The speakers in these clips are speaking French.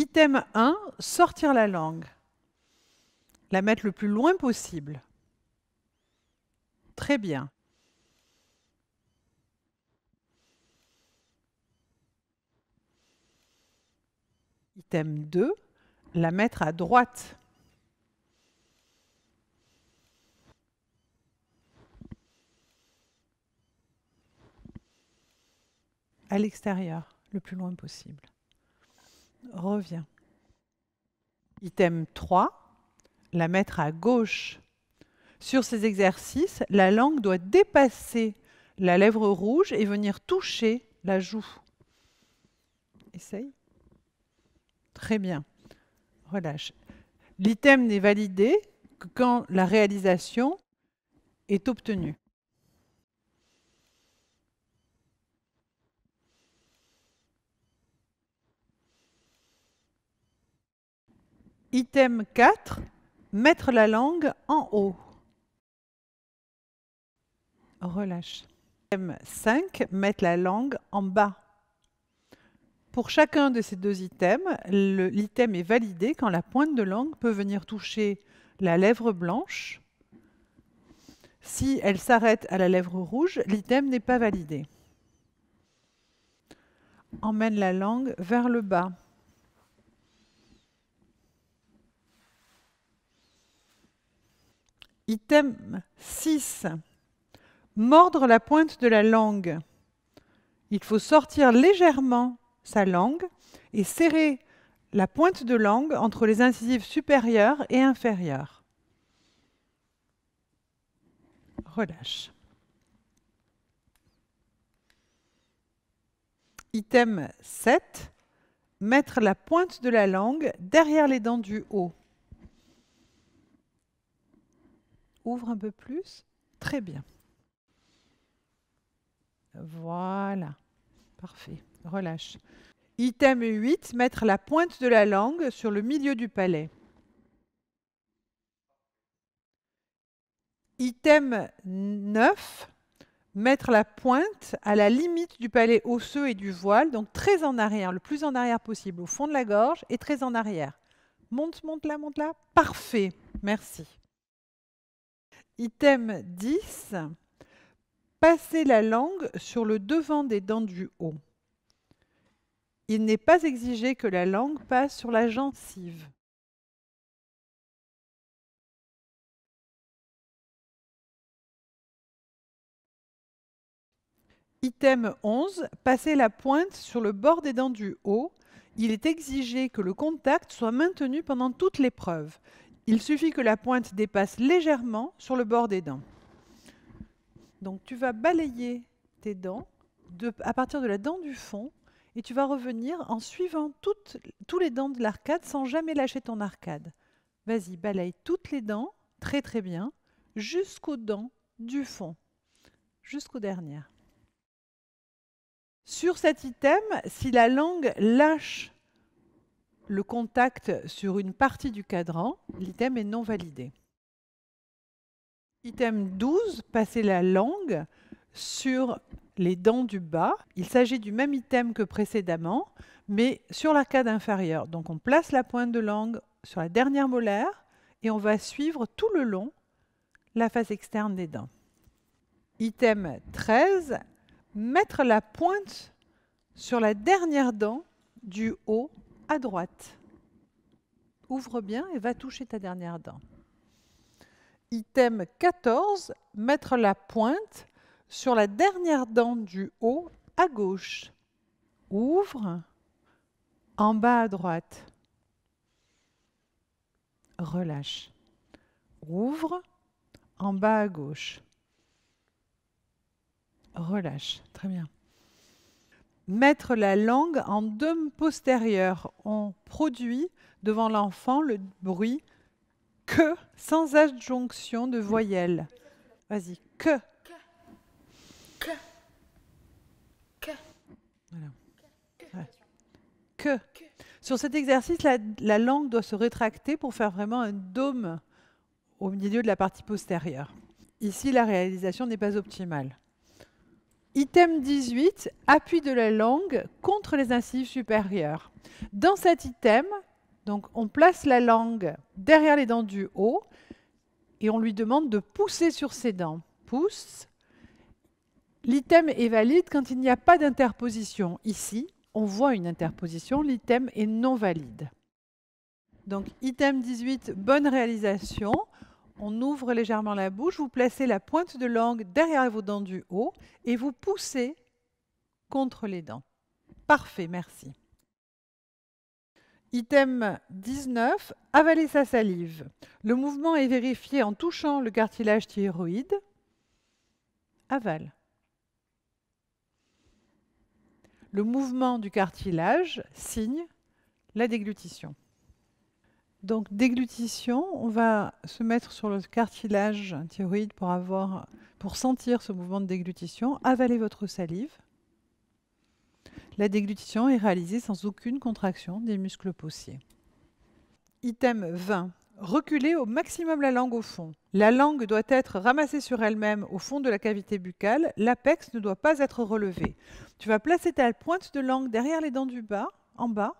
Item 1, sortir la langue. La mettre le plus loin possible. Très bien. Item 2, la mettre à droite. À l'extérieur, le plus loin possible revient. Item 3, la mettre à gauche. Sur ces exercices, la langue doit dépasser la lèvre rouge et venir toucher la joue. Essaye. Très bien. Relâche. L'item n'est validé que quand la réalisation est obtenue. Item 4, mettre la langue en haut. Relâche. Item 5, mettre la langue en bas. Pour chacun de ces deux items, l'item est validé quand la pointe de langue peut venir toucher la lèvre blanche. Si elle s'arrête à la lèvre rouge, l'item n'est pas validé. Emmène la langue vers le bas. Item 6. Mordre la pointe de la langue. Il faut sortir légèrement sa langue et serrer la pointe de langue entre les incisives supérieures et inférieures. Relâche. Item 7. Mettre la pointe de la langue derrière les dents du haut. Ouvre un peu plus. Très bien. Voilà. Parfait. Relâche. Item 8, mettre la pointe de la langue sur le milieu du palais. Item 9, mettre la pointe à la limite du palais osseux et du voile, donc très en arrière, le plus en arrière possible, au fond de la gorge et très en arrière. Monte, monte là, monte là. Parfait. Merci. Item 10. Passer la langue sur le devant des dents du haut. Il n'est pas exigé que la langue passe sur la gencive. Item 11. Passer la pointe sur le bord des dents du haut. Il est exigé que le contact soit maintenu pendant toute l'épreuve. Il suffit que la pointe dépasse légèrement sur le bord des dents. Donc tu vas balayer tes dents à partir de la dent du fond et tu vas revenir en suivant toutes, tous les dents de l'arcade sans jamais lâcher ton arcade. Vas-y, balaye toutes les dents, très très bien, jusqu'aux dents du fond, jusqu'aux dernières. Sur cet item, si la langue lâche le contact sur une partie du cadran, l'item est non validé. Item 12, passer la langue sur les dents du bas. Il s'agit du même item que précédemment, mais sur la l'arcade inférieure. Donc on place la pointe de langue sur la dernière molaire et on va suivre tout le long la face externe des dents. Item 13, mettre la pointe sur la dernière dent du haut à droite. Ouvre bien et va toucher ta dernière dent. Item 14, mettre la pointe sur la dernière dent du haut à gauche. Ouvre, en bas à droite. Relâche. Ouvre, en bas à gauche. Relâche. Très bien mettre la langue en dôme postérieur. On produit devant l'enfant le bruit que sans adjonction de voyelle. Vas-y, que. Que. Que. Que. Sur cet exercice, la, langue doit se rétracter pour faire vraiment un dôme au milieu de la partie postérieure. Ici, la réalisation n'est pas optimale. Item 18, appui de la langue contre les incisives supérieures. Dans cet item, donc on place la langue derrière les dents du haut et on lui demande de pousser sur ses dents. Pousse. L'item est valide quand il n'y a pas d'interposition. Ici, on voit une interposition, l'item est non valide. Donc item 18, bonne réalisation. On ouvre légèrement la bouche, vous placez la pointe de langue derrière vos dents du haut et vous poussez contre les dents. Parfait, merci. Item 19, avaler sa salive. Le mouvement est vérifié en touchant le cartilage thyroïde. Aval. Le mouvement du cartilage signe la déglutition. Donc déglutition, on va se mettre sur le cartilage thyroïde pour, avoir, pour sentir ce mouvement de déglutition, avaler votre salive. La déglutition est réalisée sans aucune contraction des muscles possiers. Item 20. Reculez au maximum la langue au fond. La langue doit être ramassée sur elle-même au fond de la cavité buccale. L'apex ne doit pas être relevé. Tu vas placer ta pointe de langue derrière les dents du bas, en bas,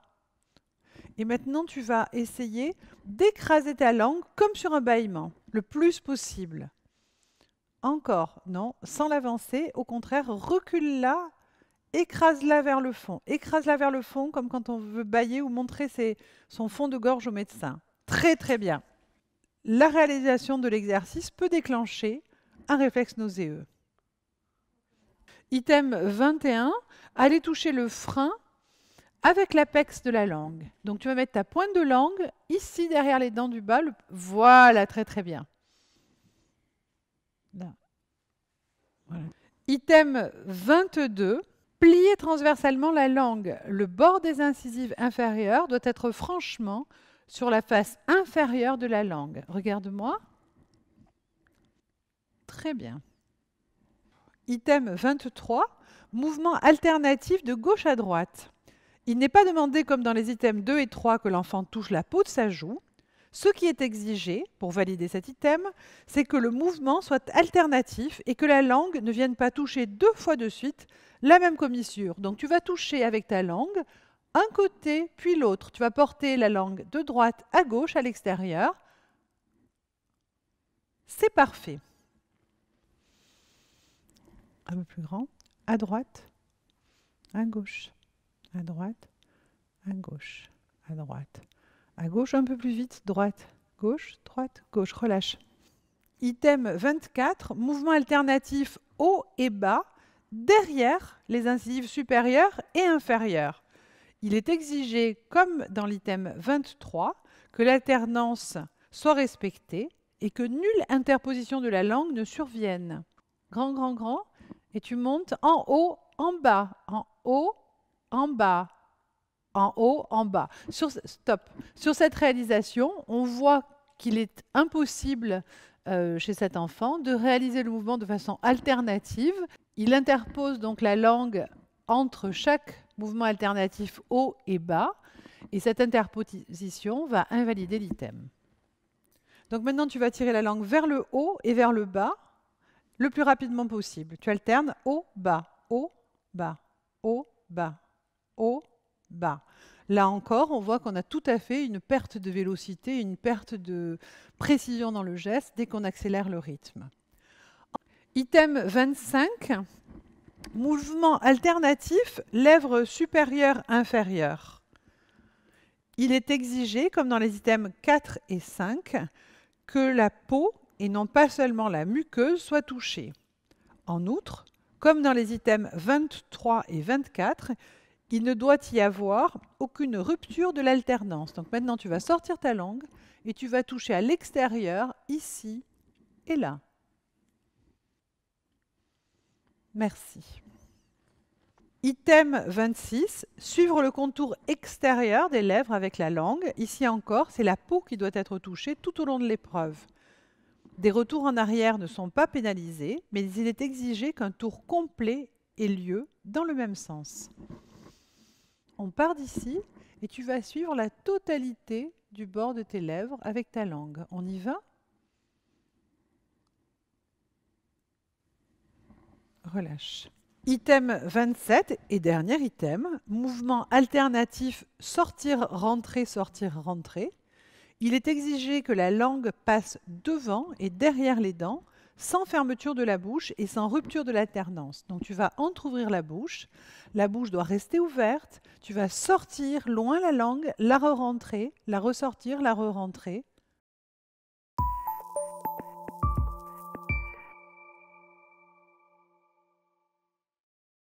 et maintenant, tu vas essayer d'écraser ta langue comme sur un bâillement, le plus possible. Encore, non, sans l'avancer, au contraire, recule-la, écrase-la vers le fond. Écrase-la vers le fond comme quand on veut bailler ou montrer son fond de gorge au médecin. Très très bien. La réalisation de l'exercice peut déclencher un réflexe nauséeux. Item 21, allez toucher le frein avec l'apex de la langue. Donc tu vas mettre ta pointe de langue ici derrière les dents du bas. Voilà, très très bien. Item 22. Plier transversalement la langue. Le bord des incisives inférieures doit être franchement sur la face inférieure de la langue. Regarde-moi. Très bien. Item 23. Mouvement alternatif de gauche à droite. Il n'est pas demandé, comme dans les items 2 et 3, que l'enfant touche la peau de sa joue. Ce qui est exigé, pour valider cet item, c'est que le mouvement soit alternatif et que la langue ne vienne pas toucher deux fois de suite la même commissure. Donc tu vas toucher avec ta langue un côté puis l'autre. Tu vas porter la langue de droite à gauche à l'extérieur. C'est parfait. Un peu plus grand. À droite, à gauche à droite, à gauche, à droite, à gauche un peu plus vite, droite, gauche, droite, gauche, relâche. Item 24, mouvement alternatif haut et bas, derrière les incisives supérieures et inférieures. Il est exigé, comme dans l'item 23, que l'alternance soit respectée et que nulle interposition de la langue ne survienne. Grand, grand, grand, et tu montes en haut, en bas, en haut, en bas, en haut, en bas. Sur, stop. Sur cette réalisation, on voit qu'il est impossible euh, chez cet enfant de réaliser le mouvement de façon alternative. Il interpose donc la langue entre chaque mouvement alternatif haut et bas, et cette interposition va invalider l'item. Donc maintenant, tu vas tirer la langue vers le haut et vers le bas le plus rapidement possible. Tu alternes haut, bas, haut, bas, haut, bas, haut, bas. Là encore, on voit qu'on a tout à fait une perte de vélocité, une perte de précision dans le geste dès qu'on accélère le rythme. Item 25, mouvement alternatif, lèvres supérieures inférieures. Il est exigé, comme dans les items 4 et 5, que la peau, et non pas seulement la muqueuse, soit touchée. En outre, comme dans les items 23 et 24, il ne doit y avoir aucune rupture de l'alternance. Donc maintenant, tu vas sortir ta langue et tu vas toucher à l'extérieur, ici et là. Merci. Item 26, suivre le contour extérieur des lèvres avec la langue. Ici encore, c'est la peau qui doit être touchée tout au long de l'épreuve. Des retours en arrière ne sont pas pénalisés, mais il est exigé qu'un tour complet ait lieu dans le même sens on part d'ici et tu vas suivre la totalité du bord de tes lèvres avec ta langue. On y va Relâche. Item 27 et dernier item, mouvement alternatif sortir, rentrer, sortir, rentrer. Il est exigé que la langue passe devant et derrière les dents sans fermeture de la bouche et sans rupture de l'alternance. Donc tu vas entr'ouvrir la bouche, la bouche doit rester ouverte, tu vas sortir loin la langue, la re-rentrer, la ressortir, la re-rentrer.